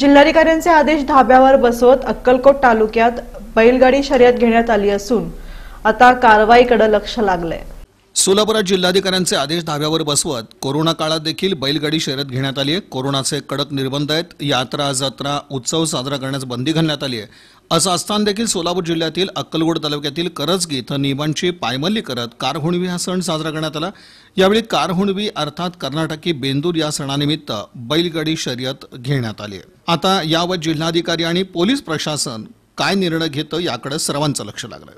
जिल्हाधिकाऱ्यांचे आदेश धाब्यावर बसवत अक्कलकोट तालुक्यात बैलगाडी शर्यत घेण्यात आली असून आता कारवाईकडे लक्ष लागलंय सोलापुरात जिल्हाधिकाऱ्यांचे आदेश धाव्यावर बसवत कोरोना काळात देखील बैलगाडी शर्यत घेण्यात आली आहे कोरोनाचे कडक निर्बंध आहेत यात्रा जत्रा उत्सव साजरा करण्यास बंदी घालण्यात आली आहे असं असताना देखील सोलापूर जिल्ह्यातील अक्कलगोड तालुक्यातील करजगी इथं नियमांची पायमल्ली करत कारहुणवी हा सण साजरा करण्यात आला यावेळी कारहुणवी अर्थात कर्नाटकी बेंदूर या सणानिमित्त बैलगाडी शर्यत घेण्यात आली आहे आता यावर जिल्हाधिकारी आणि पोलीस प्रशासन काय निर्णय घेतं याकडे सर्वांचं लक्ष लागलं